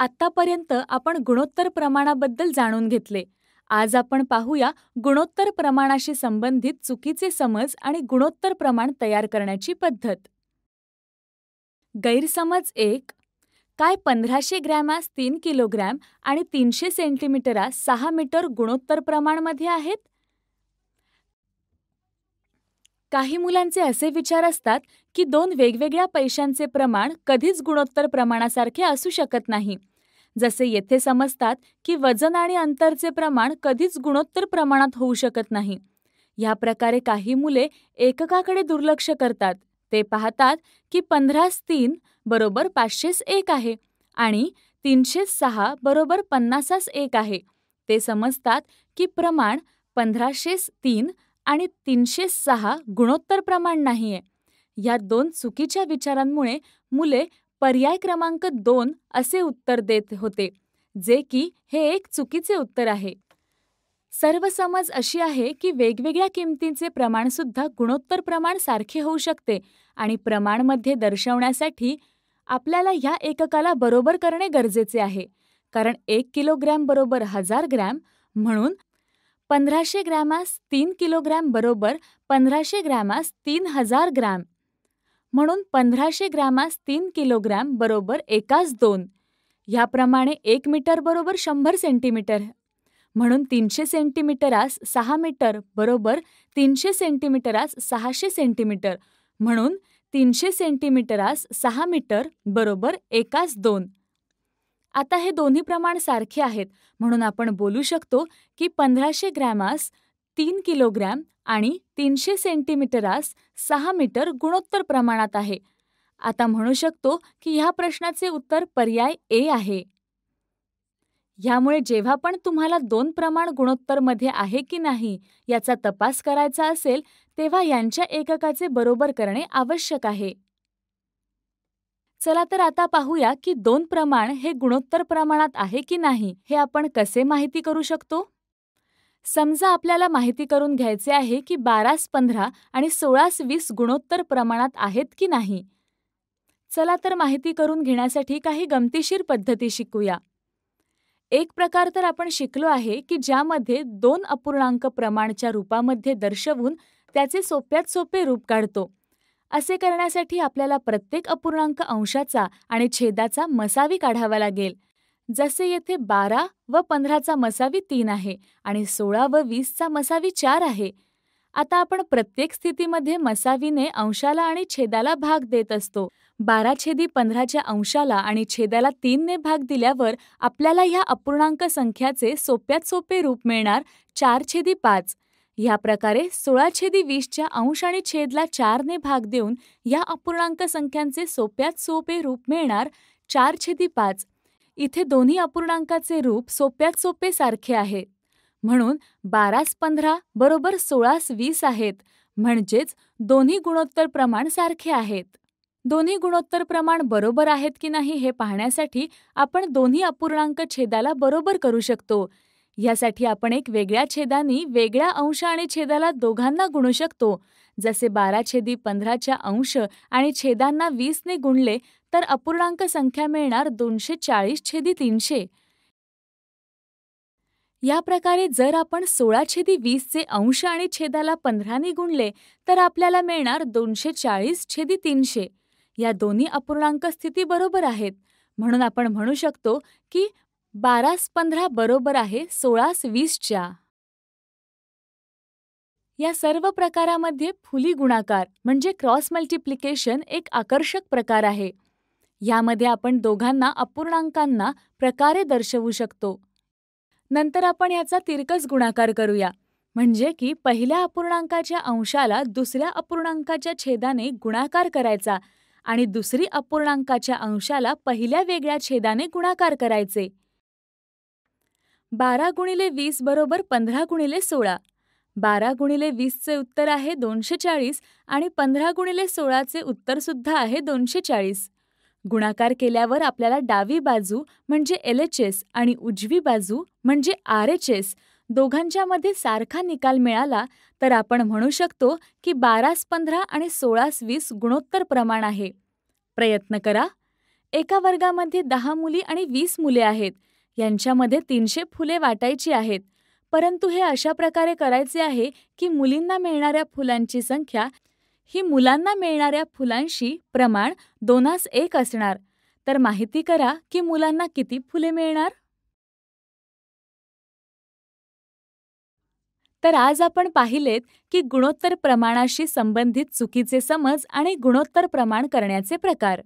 आत्तापर्यंत आपण गुणोत्तर प्रमाणाबद्दल जाणून घेतले आज आपण पाहूया गुणोत्तर प्रमाणाशी संबंधित चुकीचे समज आणि गुणोत्तर प्रमाण तयार करण्याची पद्धत गैरसमज एक काय पंधराशे आस तीन किलोग्रॅम आणि तीनशे सेंटीमीटरास सहा मीटर गुणोत्तर प्रमाणमध्ये आहेत काही मुलांचे असे विचार असतात की दोन वेगवेगळ्या पैशांचे प्रमाण कधीच गुणोत्तर प्रमाणासारखे असू शकत नाही जसे येथे समजतात की वजन आणि अंतरचे प्रमाण कधीच गुणोत्तर प्रमाणात होऊ शकत नाही या प्रकारे काही मुले एककाकडे दुर्लक्ष करतात ते पाहतात की पंधरास तीन बरोबर पाचशेच एक आहे आणि तीनशे सहा बरोबर पन्नासास एक आहे ते समजतात की प्रमाण पंधराशेस तीन आणि तीनशे सहा गुणोत्तर प्रमाण नाही आहे या दोन चुकीच्या विचारांमुळे मुले पर्याय क्रमांक दोन असे उत्तर देत होते जे की हे एक चुकीचे उत्तर आहे सर्वसमज अशी आहे की वेगवेगळ्या किमतींचे प्रमाणसुद्धा गुणोत्तर प्रमाण सारखे होऊ शकते आणि प्रमाणमध्ये दर्शवण्यासाठी आपल्याला ह्या एककाला बरोबर करणे गरजेचे आहे कारण एक किलोग्रॅम बरोबर हजार ग्रॅम म्हणून पंधराशे ग्रॅमास तीन किलोग्रॅम बरोबर पंधराशे ग्रॅमास तीन हजार ग्रॅम म्हणून पंधराशे ग्रॅमास तीन किलोग्रॅम बरोबर एकास दोन ह्याप्रमाणे एक मीटर बरोबर शंभर सेंटीमीटर म्हणून तीनशे सेंटीमीटरास सहा मीटर बरोबर तीनशे सेंटीमीटरास सहाशे सेंटीमीटर म्हणून तीनशे सेंटीमीटरास सहा मीटर बरोबर एकास दोन आता हे दोन्ही प्रमाण सारखे आहेत म्हणून आपण बोलू शकतो की पंधराशे ग्रॅमास तीन किलोग्रॅम आणि तीनशे सेंटीमीटरास सहा मीटर गुणोत्तर प्रमाणात आहे आता म्हणू शकतो की ह्या प्रश्नाचे उत्तर पर्याय ए आहे ह्यामुळे जेव्हा पण तुम्हाला दोन प्रमाण गुणोत्तरमध्ये आहे की नाही याचा तपास करायचा असेल तेव्हा यांच्या एककाचे बरोबर करणे आवश्यक आहे चला तर आता पाहूया की दोन प्रमाण हे गुणोत्तर प्रमाणात आहे की नाही हे आपण कसे माहिती करू शकतो समजा आपल्याला माहिती करून घ्यायचे आहे की बारास पंधरा आणि सोळास वीस गुणोत्तर प्रमाणात आहेत की नाही चला तर माहिती करून घेण्यासाठी काही गमतीशीर पद्धती शिकूया एक प्रकार तर आपण शिकलो आहे की ज्यामध्ये दोन अपूर्णांक प्रमाणच्या रूपामध्ये दर्शवून त्याचे सोप्यात सोपे रूप काढतो असे करण्यासाठी आपल्याला प्रत्येक अपूर्णांक अंशाचा आणि छेदाचा मसावी काढावा लागेल जसे येथे बारा व पंधराचा मसावी तीन आहे आणि सोळा व वीसचा मसावी चार आहे आता आपण प्रत्येक स्थितीमध्ये मसावीने अंशाला आणि छेदाला भाग देत असतो बारा छेदी पंधराच्या अंशाला आणि छेदाला तीनने भाग दिल्यावर आपल्याला ह्या अपूर्णांक संख्याचे सोप्यात सोपे रूप मिळणार चार छेदी पाच या प्रकारे सोळा छेदी वीसच्या अंश आणि छेदला चारने भाग देऊन या अपूर्णांक संख्यांचे सोप्यात सोपे रूप मिळणार चार छेदी पाच इथे दोन्ही अपूर्णांकाचे रूप सोप्यात सोपे सारखे आहे म्हणून बारास पंधरा बरोबर सोळास वीस आहेत म्हणजेच दोन्ही गुणोत्तर प्रमाण सारखे आहेत दोन्ही गुणोत्तर प्रमाण बरोबर आहेत की नाही हे पाहण्यासाठी आपण दोन्ही अपूर्णांक छेदाला बरोबर करू शकतो ह्यासाठी आपण एक वेगळ्या छेदानी वेगळ्या अंश आणि छेदाला दोघांना गुणू शकतो जसे बारा छेदी पंधराच्या अंश आणि छेदांना वीसने गुणले तर अपूर्णांक संख्या मिळणार दोनशे चाळीस छेदी तीनशे या प्रकारे जर आपण सोळा छेदी वीसचे अंश आणि छेदाला पंधराने गुणले तर आपल्याला मिळणार दोनशे चाळीस छेदी तीनशे या दोन्ही अपूर्णांक स्थिती बरोबर आहेत म्हणून आपण म्हणू शकतो की बारास पंधरा बरोबर आहे सोळास वीसच्या या सर्व प्रकारामध्ये फुली गुणाकार म्हणजे क्रॉस मल्टिप्लिकेशन एक आकर्षक प्रकार आहे यामध्ये आपण दोघांना अपूर्णांकांना प्रकारे दर्शवू शकतो नंतर आपण याचा तिरकस गुणाकार करूया म्हणजे की पहिल्या अपूर्णांकाच्या अंशाला दुसऱ्या अपूर्णांकाच्या छेदाने गुणाकार करायचा आणि दुसरी अपूर्णांकाच्या अंशाला पहिल्या वेगळ्या छेदाने गुणाकार करायचे बारा गुणिले वीस बरोबर पंधरा गुणिले सोळा बारा गुणिले वीसचे उत्तर आहे दोनशे चाळीस आणि पंधरा गुणिले सोळाचे उत्तरसुद्धा आहे दोनशे चाळीस गुणाकार केल्यावर आपल्याला डावी बाजू म्हणजे एल एच एस आणि उजवी बाजू म्हणजे आर एच एस दोघांच्यामध्ये सारखा निकाल मिळाला तर आपण म्हणू शकतो की बारास पंधरा आणि सोळास वीस गुणोत्तर प्रमाण आहे प्रयत्न करा एका वर्गामध्ये दहा मुली आणि वीस मुले आहेत यांच्यामध्ये तीनशे फुले वाटायची आहेत परंतु हे अशा प्रकारे करायचे आहे की मुलींना मिळणाऱ्या फुलांची संख्या ही मुलांना मिळणाऱ्या फुलांशी प्रमाण दोनास एक असणार तर माहिती करा की मुलांना किती फुले मिळणार तर आज आपण पाहिलेत की गुणोत्तर प्रमाणाशी संबंधित चुकीचे समज आणि गुणोत्तर प्रमाण करण्याचे प्रकार